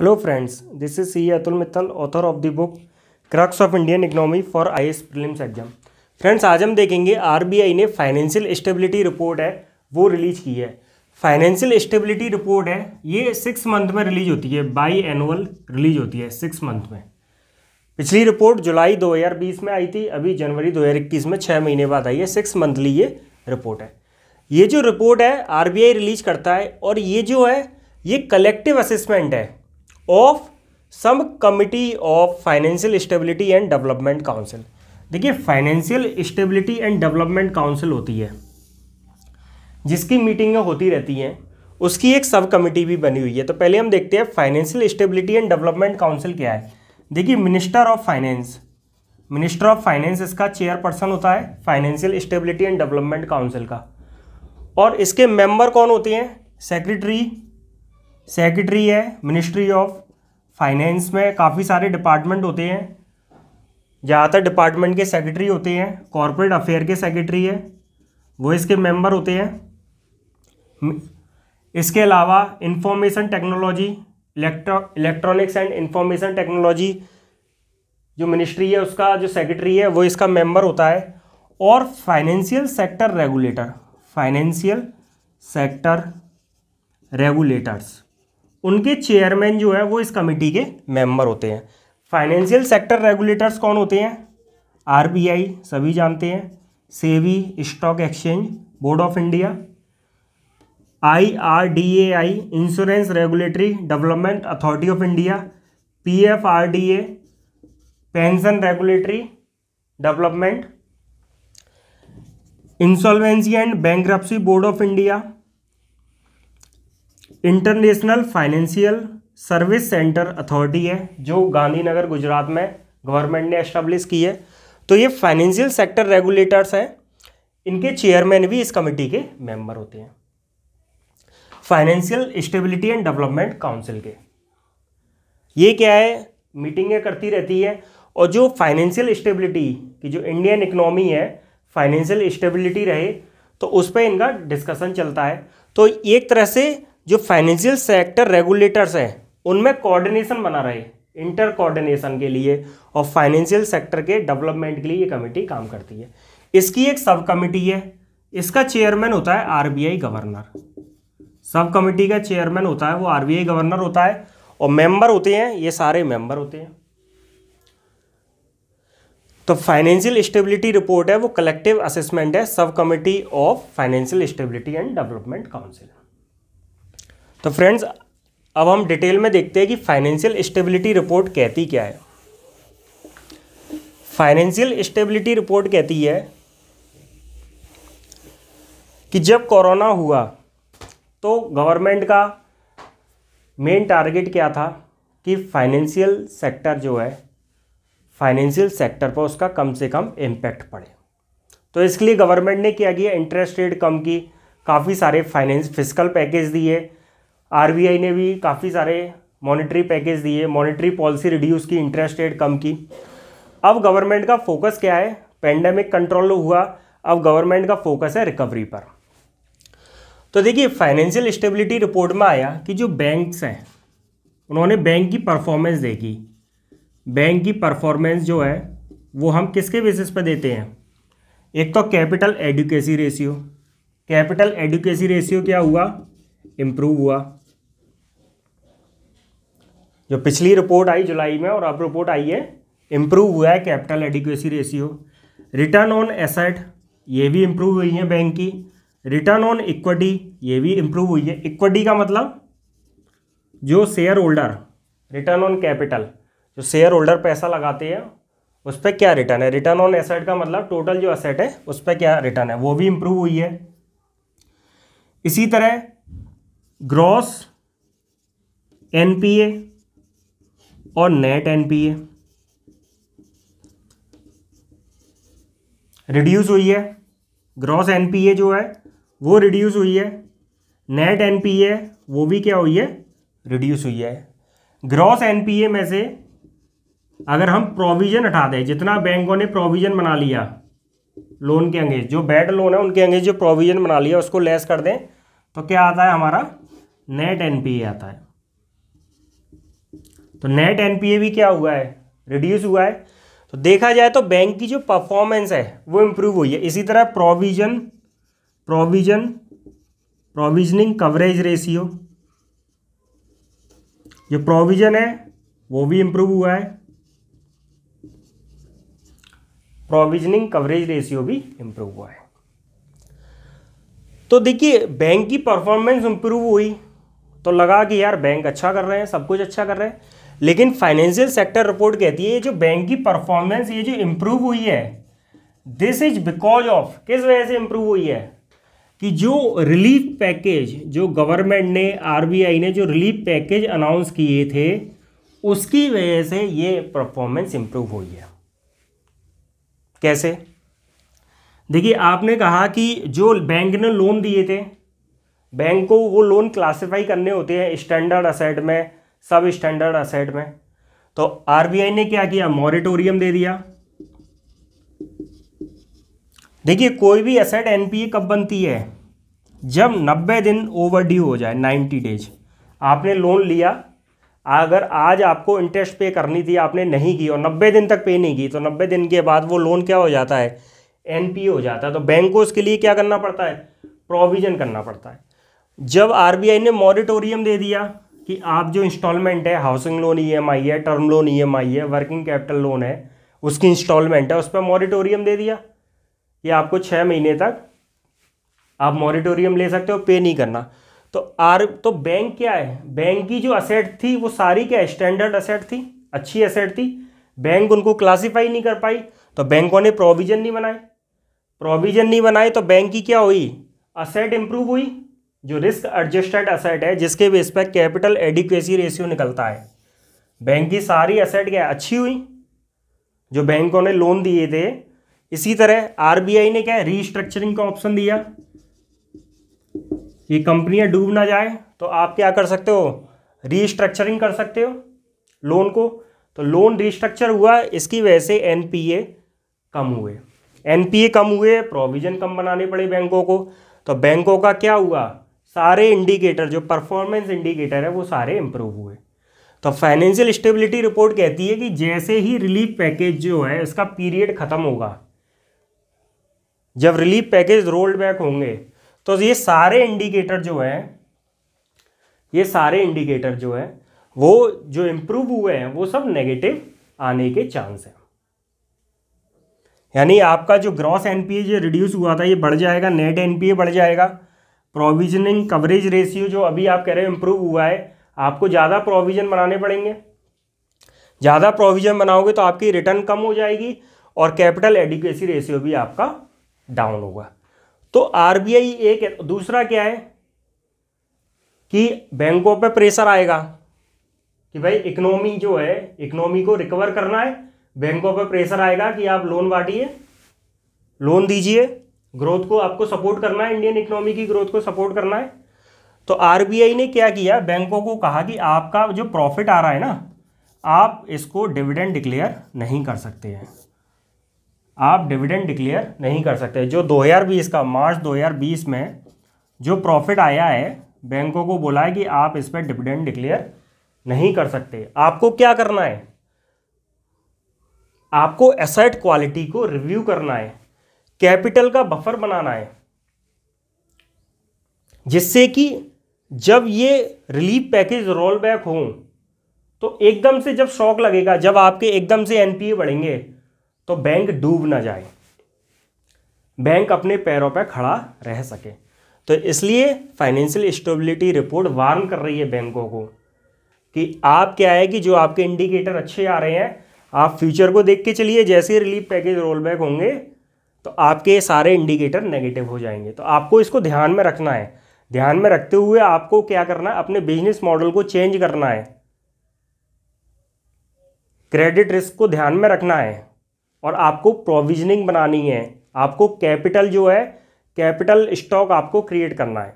hello friends this is C Atul Mittal author of the book crux of Indian economy for I S prelims exam friends आज हम देखेंगे RBI ने financial stability report है वो release की है फाइनेंशियल स्टेबिलिटी रिपोर्ट है ये सिक्स मंथ में रिलीज होती है बाई एनुअल रिलीज होती है सिक्स मंथ में पिछली रिपोर्ट जुलाई 2020 में आई थी अभी जनवरी 2021 में छः महीने बाद आई है सिक्स मंथली ये रिपोर्ट है ये जो रिपोर्ट है आर रिलीज करता है और ये जो है ये कलेक्टिव असेसमेंट है of sub committee of financial stability and development council देखिए financial stability and development council होती है जिसकी मीटिंगें होती रहती हैं उसकी एक सब कमिटी भी बनी हुई है तो पहले हम देखते हैं financial stability and development council क्या है देखिए minister of finance minister of finance इसका चेयरपर्सन होता है financial stability and development council का और इसके मेंबर कौन होते हैं सेक्रेटरी सेक्रेटरी है मिनिस्ट्री ऑफ फाइनेंस में काफ़ी सारे डिपार्टमेंट होते हैं ज़्यादातर डिपार्टमेंट के सेक्रेटरी होते हैं कॉरपोरेट अफेयर के सेक्रेटरी है वो इसके मेंबर होते हैं इसके अलावा information technology electronics and information technology जो मिनिस्ट्री है उसका जो सेक्रेटरी है वो इसका मेंबर होता है और financial sector regulator financial sector regulators उनके चेयरमैन जो है वो इस कमेटी के मेंबर होते हैं फाइनेंशियल सेक्टर रेगुलेटर्स कौन होते हैं आरबीआई सभी जानते हैं SEBI stock exchange board of India I R D A I insurance regulatory development authority of India P F R D A pension regulatory development insolvency and bankruptcy board of India international financial service centre authority है जो गांधीनगर गुजरात में government ने establish की है तो ये financial sector regulators हैं इनके चेयरमैन भी इस कमेटी के मेंबर होते हैं financial stability and development council के ये क्या है मीटिंगें करती रहती है और जो फाइनेंशियल स्टेबिलिटी की जो इंडियन इकोनॉमी है फाइनेंशियल स्टेबिलिटी रहे तो उस पर इनका डिस्कशन चलता है तो एक तरह से जो फाइनेंशियल सेक्टर रेगुलेटर्स हैं उनमें कोऑर्डिनेशन बना रहे इंटर कोऑर्डिनेशन के लिए और फाइनेंशियल सेक्टर के डेवलपमेंट के लिए ये कमेटी काम करती है इसकी एक सब कमेटी है इसका चेयरमैन होता है आरबीआई गवर्नर सब कमेटी का चेयरमैन होता है वो आरबीआई गवर्नर होता है और मेंबर होते हैं ये सारे मेंबर होते हैं तो फाइनेंशियल स्टेबिलिटी रिपोर्ट है वो कलेक्टिव असेसमेंट है sub committee of financial stability and development council तो फ्रेंड्स अब हम डिटेल में देखते हैं कि फाइनेंशियल स्टेबिलिटी रिपोर्ट कहती क्या है फाइनेंशियल स्टेबिलिटी रिपोर्ट कहती है कि जब कोरोना हुआ तो गवर्नमेंट का मेन टारगेट क्या था कि फाइनेंशियल सेक्टर जो है फाइनेंशियल सेक्टर पर उसका कम से कम इम्पैक्ट पड़े तो इसके लिए गवर्नमेंट ने क्या किया इंटरेस्ट रेट कम की काफ़ी सारे फाइनेंस फिजिकल पैकेज दिए आरबीआई ने भी काफ़ी सारे मॉनेटरी पैकेज दिए मॉनेटरी पॉलिसी रिड्यूस की इंटरेस्ट रेट कम की अब गवर्नमेंट का फोकस क्या है पेंडेमिक कंट्रोल हुआ अब गवर्नमेंट का फोकस है रिकवरी पर तो देखिए फाइनेंशियल स्टेबिलिटी रिपोर्ट में आया कि जो बैंक्स हैं उन्होंने बैंक की परफॉर्मेंस देखी बैंक की परफॉर्मेंस जो है वो हम किसके बेसिस पर देते हैं एक तो capital adequacy ratio capital adequacy ratio क्या हुआ इम्प्रूव हुआ जो पिछली रिपोर्ट आई जुलाई में और अब रिपोर्ट आई है इम्प्रूव हुआ है capital adequacy ratio return on asset ये भी इम्प्रूव हुई है बैंक की रिटर्न ऑन इक्विटी ये भी इम्प्रूव हुई है इक्विटी का मतलब जो share holder return on capital जो शेयर होल्डर पैसा लगाते हैं उस पर क्या रिटर्न है रिटर्न ऑन एसेट का मतलब टोटल जो एसेट है उस पर क्या रिटर्न है वो भी इम्प्रूव हुई है इसी तरह ग्रॉस एनपीए और नेट एनपीए रिड्यूस हुई है ग्रॉस एनपीए जो है वो रिड्यूस हुई है नेट एनपीए वो भी क्या हुई है रिड्यूस हुई है ग्रॉस एनपीए में से अगर हम प्रोविजन हटा दें जितना बैंकों ने प्रोविजन बना लिया लोन के अंगेज जो बैड लोन है उनके अंगेज जो प्रोविजन बना लिया उसको लेस कर दें तो क्या आता है हमारा नेट एनपीए आता है तो नेट एनपीए भी क्या हुआ है रिड्यूस हुआ है तो देखा जाए तो बैंक की जो परफॉर्मेंस है वो इंप्रूव हुई है इसी तरह provision provision provisioning coverage ratio जो प्रोविजन है वो भी इंप्रूव हुआ है प्रोविजनिंग कवरेज रेशियो भी इंप्रूव हुआ है तो देखिए बैंक की परफॉर्मेंस इंप्रूव हुई तो लगा कि यार बैंक अच्छा कर रहे हैं सब कुछ अच्छा कर रहे हैं लेकिन फाइनेंशियल सेक्टर रिपोर्ट कहती है ये जो बैंक की परफॉर्मेंस ये जो इम्प्रूव हुई है दिस इज बिकॉज ऑफ किस वजह से इम्प्रूव हुई है कि जो रिलीफ पैकेज जो गवर्नमेंट ने आरबीआई ने जो रिलीफ पैकेज अनाउंस किए थे उसकी वजह से ये परफॉर्मेंस इम्प्रूव हुई है कैसे देखिए आपने कहा कि जो बैंक ने लोन दिए थे बैंक को वो लोन क्लासिफाई करने होते हैं स्टैंडर्ड असेट में सब स्टैंडर्ड असेट में तो आरबीआई ने क्या किया मॉरिटोरियम दे दिया देखिए कोई भी असेट एनपीए कब बनती है जब 90 दिन ओवरड्यू हो जाए 90 डेज आपने लोन लिया अगर आज आपको इंटरेस्ट पे करनी थी आपने नहीं की और 90 दिन तक पे नहीं की तो 90 दिन के बाद वो लोन क्या हो जाता है एनपीए हो जाता है तो बैंक को उसके लिए क्या करना पड़ता है प्रोविजन करना पड़ता है जब आरबीआई ने मॉरिटोरियम दे दिया कि आप जो इंस्टॉलमेंट है हाउसिंग लोन ईएमआई है टर्म लोन ईएमआई है वर्किंग कैपिटल लोन है उसकी इंस्टॉलमेंट है उस पर मॉरिटोरियम दे दिया कि आपको छः महीने तक आप मॉरिटोरियम ले सकते हो पे नहीं करना तो आर तो बैंक क्या है बैंक की जो असेट थी वो सारी क्या स्टैंडर्ड असेट थी अच्छी असेट थी बैंक उनको क्लासीफाई नहीं कर पाई तो बैंकों ने प्रोविजन नहीं बनाए प्रोविजन नहीं बनाए तो बैंक की क्या हुई असेट इंप्रूव हुई जो रिस्क एडजस्टेड असेट है जिसके बेस पर कैपिटल एडिक्वेसी रेशियो निकलता है बैंक की सारी असेट क्या अच्छी हुई जो बैंकों ने लोन दिए थे इसी तरह आरबीआई ने क्या रीस्ट्रक्चरिंग का ऑप्शन दिया कि कंपनियां डूब ना जाए तो आप क्या कर सकते हो रीस्ट्रक्चरिंग कर सकते हो लोन को तो लोन रिस्ट्रक्चर हुआ इसकी वजह से एनपीए कम हुए एनपीए कम हुए प्रोविज़न कम बनाने पड़े बैंकों को तो बैंकों का क्या हुआ सारे इंडिकेटर जो परफॉर्मेंस इंडिकेटर है वो सारे इंप्रूव हुए तो फाइनेंशियल स्टेबिलिटी रिपोर्ट कहती है कि जैसे ही रिलीफ पैकेज जो है इसका पीरियड ख़त्म होगा जब रिलीफ पैकेज रोल्ड बैक होंगे तो ये सारे इंडिकेटर जो है ये सारे इंडिकेटर जो है वो जो इंप्रूव हुए हैं वो सब नेगेटिव आने के चांस हैं यानी आपका जो ग्रॉस एनपीए जो रिड्यूस हुआ था ये बढ़ जाएगा नेट एनपीए बढ़ जाएगा प्रोविजनिंग कवरेज रेशियो जो अभी आप कह रहे हो इम्प्रूव हुआ है आपको ज़्यादा प्रोविज़न बनाने पड़ेंगे ज़्यादा प्रोविज़न बनाओगे तो आपकी रिटर्न कम हो जाएगी और कैपिटल एडिक्रेसी रेशियो भी आपका डाउन होगा तो आर एक दूसरा क्या है कि बैंकों पर प्रेशर आएगा कि भाई इकोनॉमी जो है इकोनॉमी को रिकवर करना है बैंकों पर प्रेशर आएगा कि आप लोन बांटिए लोन दीजिए ग्रोथ को आपको सपोर्ट करना है इंडियन इकोनॉमी की ग्रोथ को सपोर्ट करना है तो आरबीआई ने क्या किया बैंकों को कहा कि आपका जो प्रॉफिट आ रहा है ना आप इसको डिविडेंड डिक्लेयर नहीं कर सकते हैं आप डिविडेंड डिक्लेयर नहीं कर सकते जो 2020 का मार्च 2020 में जो प्रॉफिट आया है बैंकों को बोला है कि आप इस पर डिविडेंड डिक्लेयर नहीं कर सकते आपको क्या करना है आपको एसेट क्वालिटी को रिव्यू करना है कैपिटल का बफर बनाना है जिससे कि जब ये रिलीफ पैकेज रोल बैक हो तो एकदम से जब शॉक लगेगा जब आपके एकदम से एनपीए बढ़ेंगे तो बैंक डूब ना जाए बैंक अपने पैरों पर खड़ा रह सके तो इसलिए फाइनेंशियल स्टेबिलिटी रिपोर्ट वार्न कर रही है बैंकों को कि आप क्या है कि जो आपके इंडिकेटर अच्छे आ रहे हैं आप फ्यूचर को देख के चलिए जैसे रिलीफ पैकेज रोल बैक होंगे तो आपके सारे इंडिकेटर नेगेटिव हो जाएंगे तो आपको इसको ध्यान में रखना है ध्यान में रखते हुए आपको क्या करना है अपने बिजनेस मॉडल को चेंज करना है क्रेडिट रिस्क को ध्यान में रखना है और आपको प्रोविजनिंग बनानी है आपको कैपिटल जो है कैपिटल स्टॉक आपको क्रिएट करना है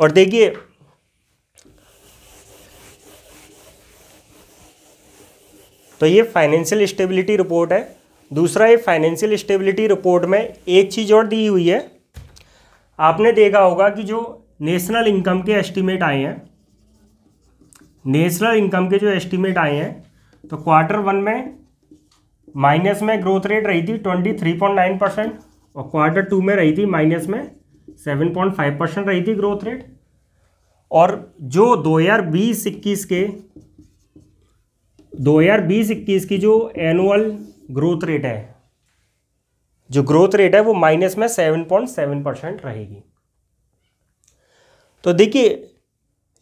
और देखिए तो ये फाइनेंशियल स्टेबिलिटी रिपोर्ट है दूसरा ये फाइनेंशियल स्टेबिलिटी रिपोर्ट में एक चीज़ और दी हुई है आपने देखा होगा कि जो नेशनल इनकम के एस्टीमेट आए हैं नेशनल इनकम के जो एस्टीमेट आए हैं तो क्वार्टर वन में माइनस में ग्रोथ रेट रही थी twenty three point nine percent और क्वार्टर टू में रही थी माइनस में सेवन पॉइंट फाइव परसेंट रही थी ग्रोथ रेट और जो दो हज़ार बीस इक्कीस के दो हज़ार बीस इक्कीस की जो एनुअल ग्रोथ रेट है जो ग्रोथ रेट है वो माइनस में सेवन पॉइंट सेवन परसेंट रहेगी तो देखिए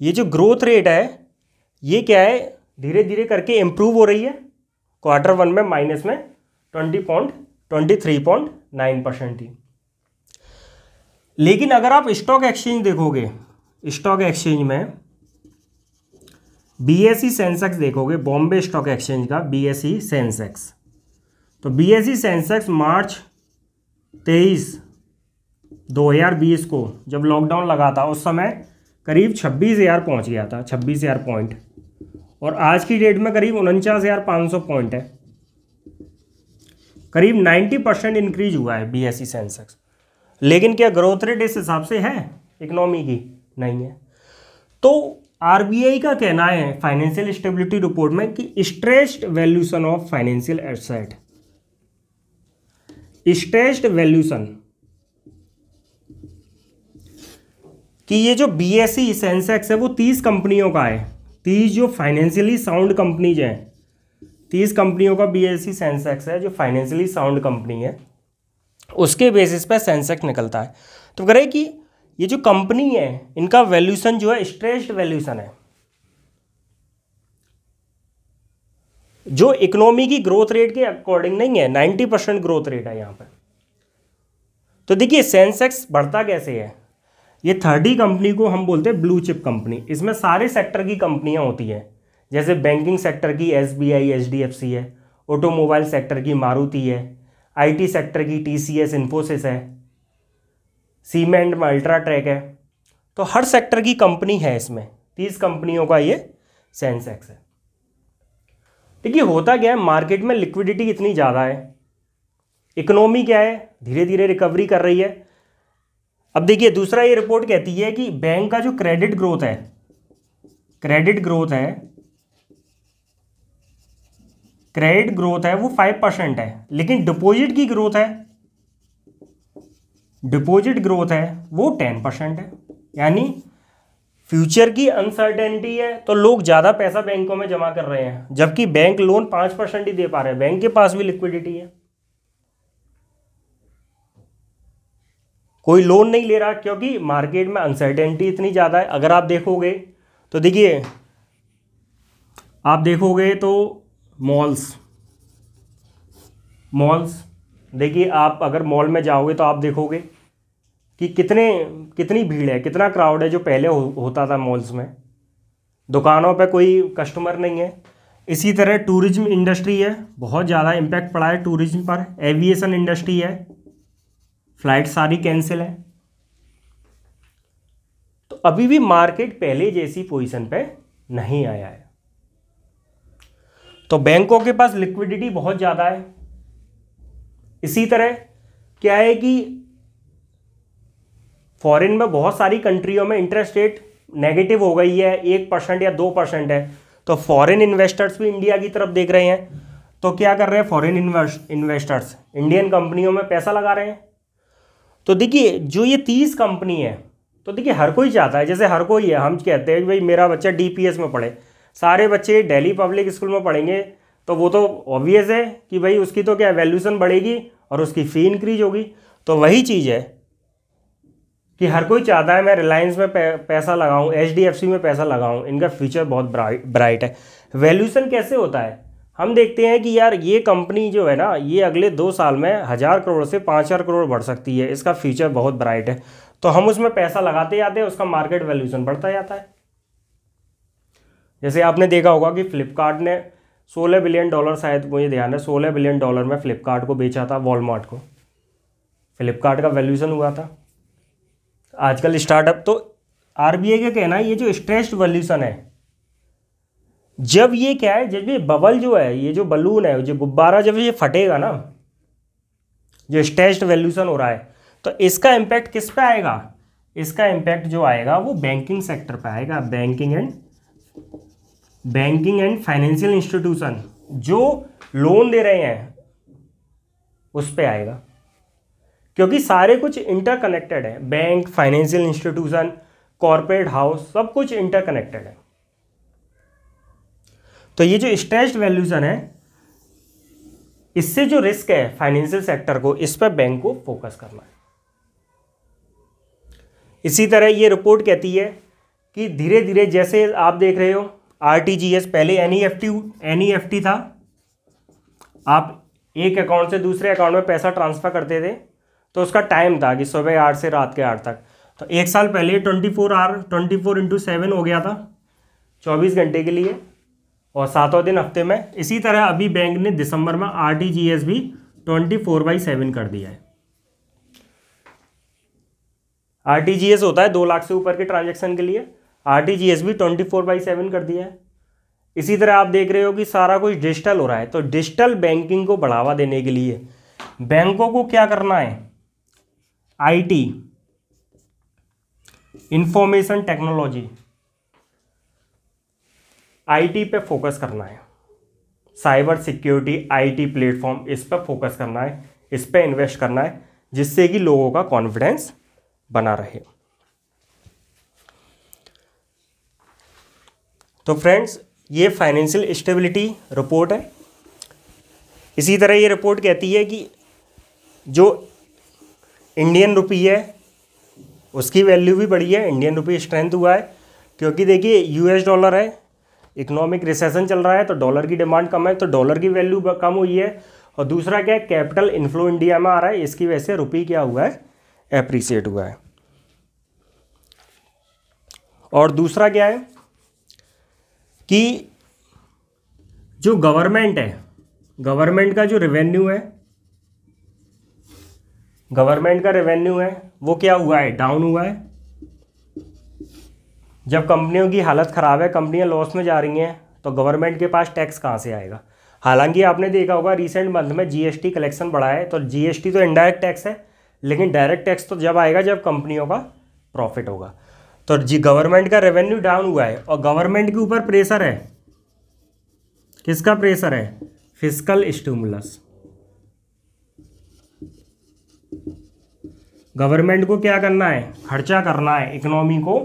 ये जो ग्रोथ रेट है ये क्या है धीरे धीरे करके इम्प्रूव हो रही है क्वार्टर वन में माइनस में twenty point twenty three point nine percent थी लेकिन अगर आप स्टॉक एक्सचेंज देखोगे स्टॉक एक्सचेंज में बी सेंसेक्स e देखोगे बॉम्बे स्टॉक एक्सचेंज का बी सेंसेक्स e तो बी सेंसेक्स e मार्च तेईस 2020 को जब लॉकडाउन लगा था उस समय करीब छब्बीस हज़ार पहुँच गया था छब्बीस हज़ार पॉइंट और आज की डेट में करीब उनचास हज़ार पाँच सौ पॉइंट है करीब नाइन्टी परसेंट इंक्रीज हुआ है बी एस सेंसेक्स लेकिन क्या ग्रोथ रेट इस हिसाब से है इकनॉमी की नहीं है तो आरबीआई का कहना है फाइनेंशियल स्टेबिलिटी रिपोर्ट में कि stressed valuation of financial asset stressed valuation कि ये जो बी एस सी सेंसेक्स है वो तीस कंपनियों का है तीस जो फाइनेंशियली साउंड कंपनीज हैं तीस कंपनियों का बी एस सी सेंसेक्स है जो फाइनेंशियली साउंड कंपनी है उसके बेसिस पे सेंसेक्स निकलता है तो कह रहे कि ये जो कंपनी है इनका वैल्यूशन जो है स्ट्रेस्ड वैल्यूशन है जो इकोनॉमी की ग्रोथ रेट के अकॉर्डिंग नहीं है 90 परसेंट ग्रोथ रेट है यहां पर तो देखिए सेंसेक्स बढ़ता कैसे है ये थर्डी कंपनी को हम बोलते हैं ब्लू चिप कंपनी इसमें सारे सेक्टर की कंपनियां होती है जैसे बैंकिंग सेक्टर की S B I H D F C है ऑटोमोबाइल सेक्टर की मारुति है आईटी सेक्टर की टी सी है सीमेंट में अल्ट्रा ट्रैक है तो हर सेक्टर की कंपनी है इसमें तीस कंपनियों का ये सेंसेक्स है देखिए होता क्या है मार्केट में लिक्विडिटी इतनी ज़्यादा है इकोनॉमी क्या है धीरे धीरे रिकवरी कर रही है अब देखिए दूसरा ये रिपोर्ट कहती है कि बैंक का जो क्रेडिट ग्रोथ है क्रेडिट ग्रोथ है क्रेडिट ग्रोथ है वो फाइव परसेंट है लेकिन डिपॉजिट की ग्रोथ है डिपॉजिट ग्रोथ है वो टेन परसेंट है यानी फ्यूचर की अनसर्टेनिटी है तो लोग ज़्यादा पैसा बैंकों में जमा कर रहे हैं जबकि बैंक लोन पाँच परसेंट ही दे पा रहे हैं बैंक के पास भी लिक्विडिटी है कोई लोन नहीं ले रहा क्योंकि मार्केट में अनसर्टेनिटी इतनी ज़्यादा है अगर आप देखोगे तो देखिए आप देखोगे तो मॉल्स मॉल्स देखिए आप अगर मॉल में जाओगे तो आप देखोगे कि कितने कितनी भीड़ है कितना क्राउड है जो पहले हो, होता था मॉल्स में दुकानों पे कोई कस्टमर नहीं है इसी तरह टूरिज्म इंडस्ट्री है बहुत ज़्यादा इम्पैक्ट पड़ा है टूरिज्म पर एविएशन इंडस्ट्री है फ्लाइट सारी कैंसिल है तो अभी भी मार्केट पहले जैसी पोजीशन पे नहीं आया है तो बैंकों के पास लिक्विडिटी बहुत ज़्यादा है इसी तरह क्या है कि फॉरेन में बहुत सारी कंट्रियों में इंटरेस्ट रेट नेगेटिव हो गई है एक परसेंट या दो परसेंट है तो फॉरेन इन्वेस्टर्स भी इंडिया की तरफ देख रहे हैं तो क्या कर रहे हैं फॉरेन इन्वेस्टर्स इंडियन कंपनियों में पैसा लगा रहे हैं तो देखिए जो ये तीस कंपनी है तो देखिए हर कोई चाहता है जैसे हर कोई है हम कहते हैं कि भाई मेरा बच्चा डी में पढ़े सारे बच्चे डेली पब्लिक स्कूल में पढ़ेंगे तो वो तो ऑब्वियस है कि भाई उसकी तो क्या वैल्यूशन बढ़ेगी और उसकी फ़ी इंक्रीज होगी तो वही चीज़ है कि हर कोई चाहता है मैं रिलायंस में पैसा लगाऊं एच में पैसा लगाऊं इनका फ्यूचर बहुत ब्राइट ब्राइट है वैल्यूशन कैसे होता है हम देखते हैं कि यार ये कंपनी जो है ना ये अगले दो साल में हज़ार करोड़ से पाँच हज़ार करोड़ बढ़ सकती है इसका फ्यूचर बहुत ब्राइट है तो हम उसमें पैसा लगाते जाते हैं उसका मार्केट वैल्यूशन बढ़ता जाता है जैसे आपने देखा होगा कि फ्लिपकार्ट ने सोलह बिलियन डॉलर शायद मुझे ध्यान है सोलह बिलियन डॉलर में फ्लिपकार्ट को बेचा था वॉलमार्ट को फ्लिपकार्ट का वैल्यूशन हुआ था आजकल स्टार्टअप तो आरबीआई का कहना है ये जो स्ट्रेस्ड वॉल्यूशन है जब ये क्या है जब ये बबल जो है ये जो बलून है जो गुब्बारा जब ये फटेगा ना जो स्ट्रेस्ड वॉल्यूशन हो रहा है तो इसका इम्पैक्ट किस पे आएगा इसका इम्पैक्ट जो आएगा वो बैंकिंग सेक्टर पे आएगा banking and banking and financial institution जो लोन दे रहे हैं उस पर आएगा क्योंकि सारे कुछ इंटरकनेक्टेड है bank financial institution corporate house सब कुछ इंटरकनेक्टेड है तो ये जो स्ट्रेस्ड वैल्यूशन है इससे जो रिस्क है फाइनेंशियल सेक्टर को इस पर बैंक को फोकस करना है इसी तरह ये रिपोर्ट कहती है कि धीरे धीरे जैसे आप देख रहे हो आरटीजीएस पहले एन ई e e था आप एक अकाउंट से दूसरे अकाउंट में पैसा ट्रांसफ़र करते थे तो उसका टाइम था कि सुबह आठ से रात के आठ तक तो एक साल पहले twenty four hour twenty four into seven हो गया था चौबीस घंटे के लिए और सातों दिन हफ्ते में इसी तरह अभी बैंक ने दिसंबर में आर टी जी एस भी ट्वेंटी फोर बाई सेवन कर दिया है आर टी जी एस होता है दो लाख से ऊपर के ट्रांजेक्शन के लिए आर टी जी एस भी ट्वेंटी फोर बाई सेवन कर दिया है इसी तरह आप देख रहे हो कि सारा कुछ डिजिटल हो रहा है तो डिजिटल बैंकिंग को बढ़ावा देने के लिए बैंकों को क्या करना है आईटी इंफॉर्मेशन टेक्नोलॉजी आईटी पे फोकस करना है साइबर सिक्योरिटी आईटी प्लेटफॉर्म इस पर फोकस करना है इस पर इन्वेस्ट करना है जिससे कि लोगों का कॉन्फिडेंस बना रहे तो फ्रेंड्स ये फाइनेंशियल स्टेबिलिटी रिपोर्ट है इसी तरह ये रिपोर्ट कहती है कि जो इंडियन रुपी है उसकी वैल्यू भी बढ़ी है इंडियन रुपी स्ट्रेंथ हुआ है क्योंकि देखिए यूएस डॉलर है इकोनॉमिक रिसेशन चल रहा है तो डॉलर की डिमांड कम है तो डॉलर की वैल्यू कम हुई है और दूसरा क्या है कैपिटल इन्फ्लो इंडिया में आ रहा है इसकी वजह से रुपी क्या हुआ है एप्रिसिएट हुआ है और दूसरा क्या है कि जो गवर्नमेंट है गवर्नमेंट का जो रेवेन्यू है गवर्नमेंट का रेवेन्यू है वो क्या हुआ है डाउन हुआ है जब कंपनियों की हालत ख़राब है कंपनियां लॉस में जा रही हैं तो गवर्नमेंट के पास टैक्स कहाँ से आएगा हालांकि आपने देखा होगा रिसेंट मंथ में जीएसटी कलेक्शन बढ़ा है तो जीएसटी तो इनडायरेक्ट टैक्स है लेकिन डायरेक्ट टैक्स तो जब आएगा जब कंपनियों का प्रॉफिट होगा तो जी गवर्नमेंट का रेवेन्यू डाउन हुआ है और गवर्नमेंट के ऊपर प्रेशर है किसका प्रेशर है फिजिकल स्टूमुलस गवर्नमेंट को क्या करना है खर्चा करना है इकोनॉमी को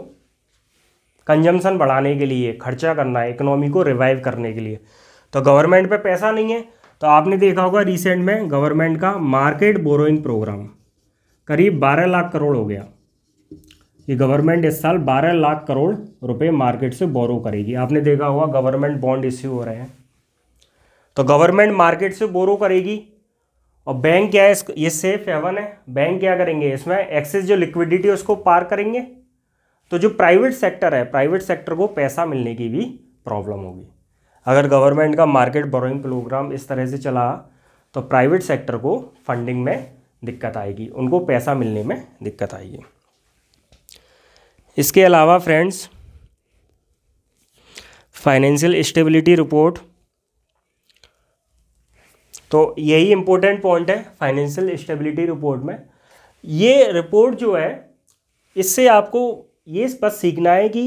कंजम्पशन बढ़ाने के लिए खर्चा करना है इकोनॉमी को रिवाइव करने के लिए तो गवर्नमेंट पे पैसा नहीं है तो आपने देखा होगा रिसेंट में गवर्नमेंट का मार्केट बोरोइंग प्रोग्राम करीब 12 लाख करोड़ हो गया कि गवर्नमेंट इस साल 12 लाख करोड़ रुपए मार्केट से बोरो करेगी आपने देखा होगा गवर्नमेंट बॉन्ड इश्यू हो रहे हैं तो गवर्नमेंट मार्केट से बोरो करेगी और बैंक क्या है इसको ये सेफ हेवन है बैंक क्या करेंगे इसमें एक्सेस जो लिक्विडिटी है उसको पार करेंगे तो जो प्राइवेट सेक्टर है प्राइवेट सेक्टर को पैसा मिलने की भी प्रॉब्लम होगी अगर गवर्नमेंट का मार्केट बोरोइंग प्रोग्राम इस तरह से चला तो प्राइवेट सेक्टर को फंडिंग में दिक्कत आएगी उनको पैसा मिलने में दिक्कत आएगी इसके अलावा फ्रेंड्स फाइनेंशियल स्टेबिलिटी रिपोर्ट तो यही इम्पोर्टेंट पॉइंट है फाइनेंशियल स्टेबिलिटी रिपोर्ट में ये रिपोर्ट जो है इससे आपको ये बस सीखना है कि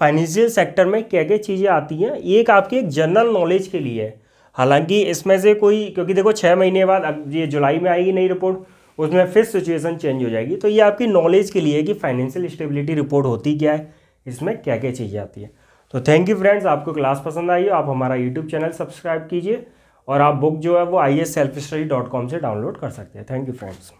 फाइनेंशियल सेक्टर में क्या क्या चीज़ें आती हैं ये एक आपकी एक जनरल नॉलेज के लिए है हालांकि इसमें से कोई क्योंकि देखो छः महीने बाद अब ये जुलाई में आएगी नई रिपोर्ट उसमें फिर सिचुएशन चेंज हो जाएगी तो ये आपकी नॉलेज के लिए है कि फाइनेंशियल स्टेबिलिटी रिपोर्ट होती क्या है इसमें क्या क्या चीज़ें आती है तो थैंक यू फ्रेंड्स आपको क्लास पसंद आई हो आप हमारा यूट्यूब चैनल सब्सक्राइब कीजिए और आप बुक जो है वो आई से डाउनलोड कर सकते हैं थैंक यू फ्रेंड्स